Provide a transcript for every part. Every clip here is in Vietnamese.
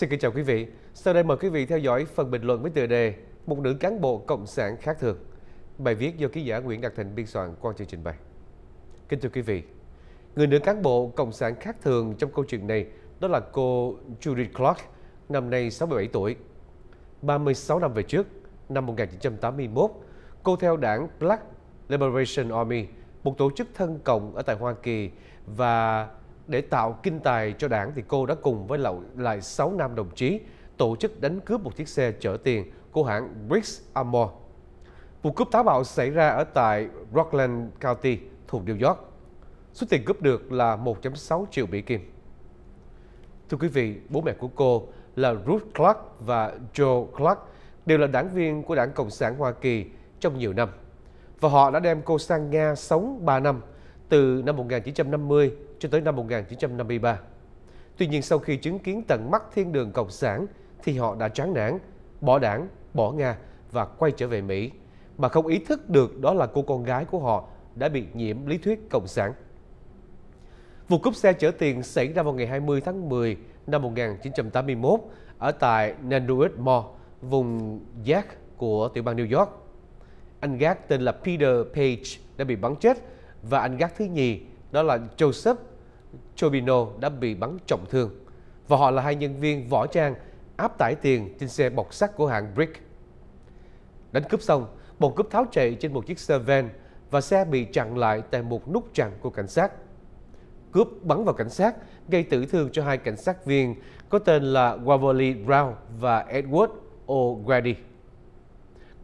Xin kính chào quý vị. Sau đây mời quý vị theo dõi phần bình luận với tựa đề Một nữ cán bộ cộng sản khác thường. Bài viết do ký giả Nguyễn Đạt Thịnh biên soạn qua chương trình bày. Kính thưa quý vị, người nữ cán bộ cộng sản khác thường trong câu chuyện này đó là cô Judith Clark, năm nay 67 tuổi. 36 năm về trước, năm 1981, cô theo đảng Black Liberation Army, một tổ chức thân cộng ở tại Hoa Kỳ và để tạo kinh tài cho đảng thì cô đã cùng với lại 6 nam đồng chí tổ chức đánh cướp một chiếc xe chở tiền của hãng Briggs Amor. Vụ cướp táo bạo xảy ra ở tại Rockland County, thuộc New York. Số tiền cướp được là 1.6 triệu Mỹ Kim. Thưa quý vị, bố mẹ của cô là Ruth Clark và Joe Clark đều là đảng viên của Đảng Cộng sản Hoa Kỳ trong nhiều năm. Và họ đã đem cô sang Nga sống 3 năm, từ năm 1950 cho tới năm 1953. Tuy nhiên sau khi chứng kiến tận mắt thiên đường Cộng sản thì họ đã chán nản, bỏ đảng, bỏ Nga và quay trở về Mỹ mà không ý thức được đó là cô con gái của họ đã bị nhiễm lý thuyết Cộng sản. Vụ cướp xe chở tiền xảy ra vào ngày 20 tháng 10 năm 1981 ở tại Nanduit Mall, vùng Jack của tiểu bang New York. Anh gác tên là Peter Page đã bị bắn chết và anh gác thứ nhì đó là Joseph Chobino đã bị bắn trọng thương và họ là hai nhân viên võ trang áp tải tiền trên xe bọc sắt của hãng Brick. Đánh cướp xong, bọn cướp tháo chạy trên một chiếc xe van và xe bị chặn lại tại một nút chặn của cảnh sát. Cướp bắn vào cảnh sát, gây tử thương cho hai cảnh sát viên có tên là Waverly Brown và Edward O'Grady.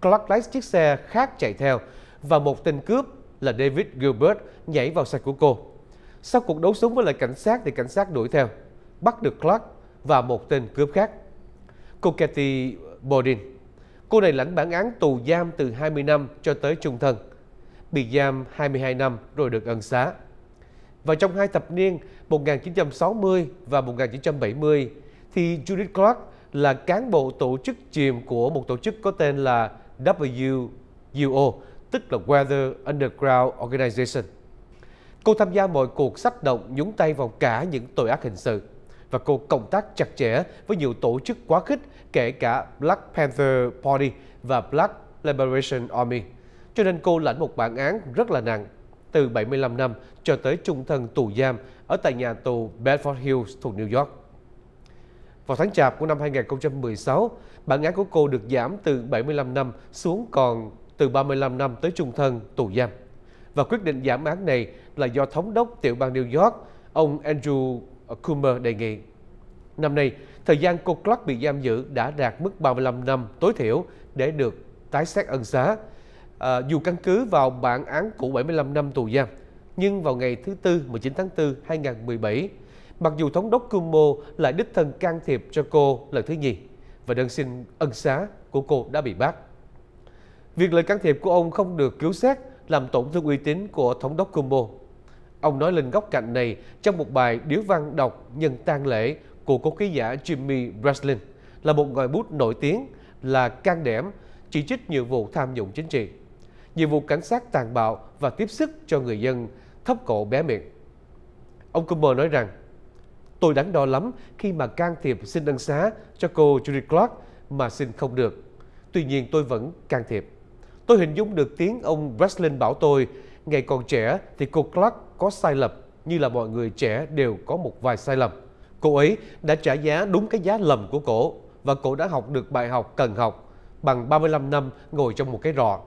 Clark lái chiếc xe khác chạy theo và một tên cướp là David Gilbert nhảy vào xe của cô. Sau cuộc đấu súng với lại cảnh sát thì cảnh sát đuổi theo, bắt được Clark và một tên cướp khác. Cô Kathy Bodin, cô này lãnh bản án tù giam từ 20 năm cho tới trung thân, bị giam 22 năm rồi được ân xá. Và trong hai thập niên 1960 và 1970 thì Judith Clark là cán bộ tổ chức chìm của một tổ chức có tên là WUO, tức là Weather Underground Organization. Cô tham gia mọi cuộc sách động nhúng tay vào cả những tội ác hình sự và cô cộng tác chặt chẽ với nhiều tổ chức quá khích kể cả Black Panther Party và Black Liberation Army. Cho nên cô lãnh một bản án rất là nặng, từ 75 năm cho tới trung thân tù giam ở tại nhà tù Bedford Hills thuộc New York. Vào tháng Chạp của năm 2016, bản án của cô được giảm từ 75 năm xuống còn từ 35 năm tới trung thân tù giam. Và quyết định giảm án này là do thống đốc tiểu bang New York, ông Andrew Cuomo đề nghị. Năm nay, thời gian cô Clark bị giam giữ đã đạt mức 35 năm tối thiểu để được tái xét ân xá, à, dù căn cứ vào bản án cũ 75 năm tù giam. Nhưng vào ngày thứ Tư 19 tháng 4 2017, mặc dù thống đốc Cuomo lại đích thân can thiệp cho cô lần thứ nhì và đơn xin ân xá của cô đã bị bác. Việc lời can thiệp của ông không được cứu xét làm tổn thương uy tín của thống đốc Combo. Ông nói lên góc cạnh này trong một bài điếu văn đọc nhân tang lễ của cố ký giả Jimmy Breslin là một ngòi bút nổi tiếng là can đẻm chỉ trích nhiều vụ tham nhũng chính trị, nhiều vụ cảnh sát tàn bạo và tiếp sức cho người dân thấp cổ bé miệng. Ông Combo nói rằng, tôi đắn đo lắm khi mà can thiệp xin ân xá cho cô Judy Clark mà xin không được. Tuy nhiên tôi vẫn can thiệp. Tôi hình dung được tiếng ông Breslin bảo tôi, ngày còn trẻ thì cô Clark có sai lầm, như là mọi người trẻ đều có một vài sai lầm. Cô ấy đã trả giá đúng cái giá lầm của cổ và cổ đã học được bài học cần học bằng 35 năm ngồi trong một cái rọ.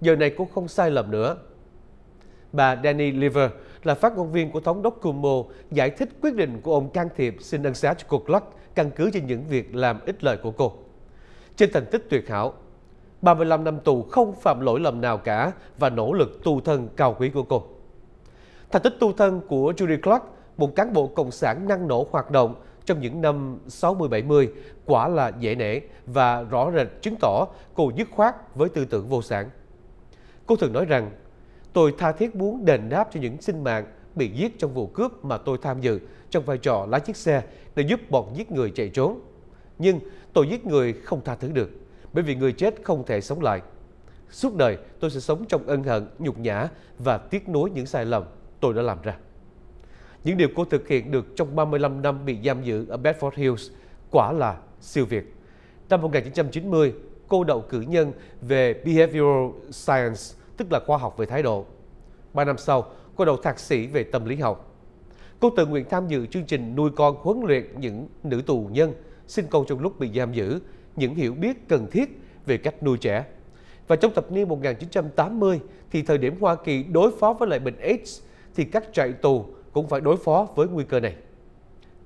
Giờ này cô không sai lầm nữa. Bà Danny Lever là phát ngôn viên của thống đốc Cuomo giải thích quyết định của ông can thiệp xin ân xá cho cô Clark căn cứ trên những việc làm ích lợi của cô. Trên thành tích tuyệt hảo, 35 năm tù không phạm lỗi lầm nào cả và nỗ lực tu thân cao quý của cô. Thành tích tu thân của Judy Clark, một cán bộ cộng sản năng nổ hoạt động trong những năm 60-70 quả là dễ nể và rõ rệt chứng tỏ cô dứt khoát với tư tưởng vô sản. Cô thường nói rằng, tôi tha thiết muốn đền đáp cho những sinh mạng bị giết trong vụ cướp mà tôi tham dự trong vai trò lái chiếc xe để giúp bọn giết người chạy trốn. Nhưng tôi giết người không tha thứ được bởi vì người chết không thể sống lại. Suốt đời tôi sẽ sống trong ân hận, nhục nhã và tiếc nuối những sai lầm tôi đã làm ra. Những điều cô thực hiện được trong 35 năm bị giam giữ ở Bedford Hills quả là siêu việt. Năm 1990, cô đậu cử nhân về Behavioral Science, tức là khoa học về thái độ. Ba năm sau, cô đậu thạc sĩ về tâm lý học. Cô tự nguyện tham dự chương trình nuôi con huấn luyện những nữ tù nhân sinh con trong lúc bị giam giữ những hiểu biết cần thiết về cách nuôi trẻ. Và trong thập niên 1980 thì thời điểm Hoa Kỳ đối phó với lại bệnh AIDS thì các trại tù cũng phải đối phó với nguy cơ này.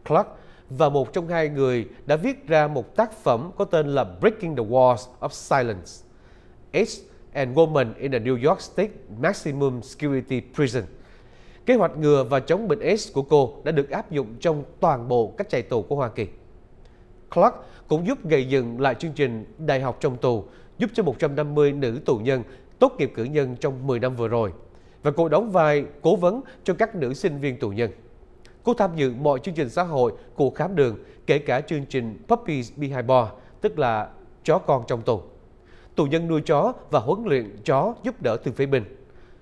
Clark và một trong hai người đã viết ra một tác phẩm có tên là Breaking the Walls of Silence, AIDS and Women in the New York State Maximum Security Prison. Kế hoạch ngừa và chống bệnh AIDS của cô đã được áp dụng trong toàn bộ các trại tù của Hoa Kỳ. Clark cũng giúp gây dựng lại chương trình Đại học trong tù, giúp cho 150 nữ tù nhân tốt nghiệp cử nhân trong 10 năm vừa rồi. Và cô đóng vai cố vấn cho các nữ sinh viên tù nhân. Cô tham dự mọi chương trình xã hội của khám đường, kể cả chương trình Puppies Behind Bar, tức là chó con trong tù. Tù nhân nuôi chó và huấn luyện chó giúp đỡ từ phế bình.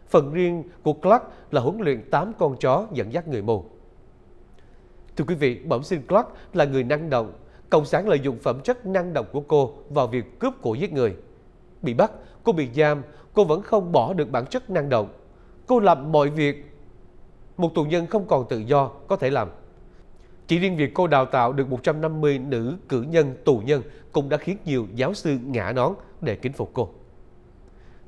Phần riêng của Clark là huấn luyện 8 con chó dẫn dắt người mù. Thưa quý vị, bẩm sinh Clark là người năng động, Cộng sản lợi dụng phẩm chất năng động của cô vào việc cướp của giết người. Bị bắt, cô bị giam, cô vẫn không bỏ được bản chất năng động. Cô làm mọi việc một tù nhân không còn tự do có thể làm. Chỉ riêng việc cô đào tạo được 150 nữ cử nhân tù nhân cũng đã khiến nhiều giáo sư ngã nón để kính phục cô.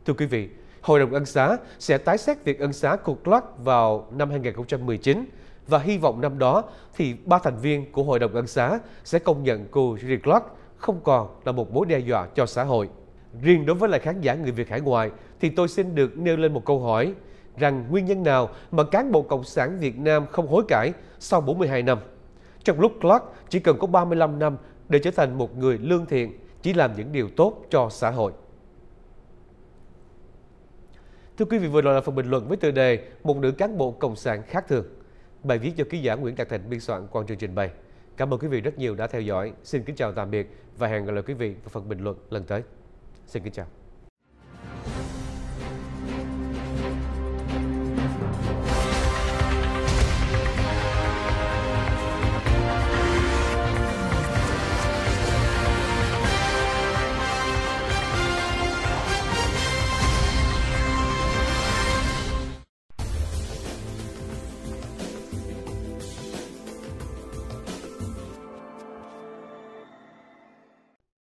Thưa quý vị, Hội đồng ân xá sẽ tái xét việc ân xá của Clark vào năm 2019 và hy vọng năm đó thì ba thành viên của Hội đồng Ân xá sẽ công nhận cô Judy Clark không còn là một mối đe dọa cho xã hội. Riêng đối với lại khán giả người Việt hải ngoại thì tôi xin được nêu lên một câu hỏi rằng nguyên nhân nào mà cán bộ Cộng sản Việt Nam không hối cải sau 42 năm? Trong lúc Clark chỉ cần có 35 năm để trở thành một người lương thiện, chỉ làm những điều tốt cho xã hội. Thưa quý vị, vừa rồi là phần bình luận với tựa đề Một nữ cán bộ Cộng sản khác thường. Bài viết do ký giả Nguyễn Đạt Thịnh biên soạn quan chương trình bày. Cảm ơn quý vị rất nhiều đã theo dõi. Xin kính chào tạm biệt và hẹn gặp lại quý vị vào phần bình luận lần tới. Xin kính chào.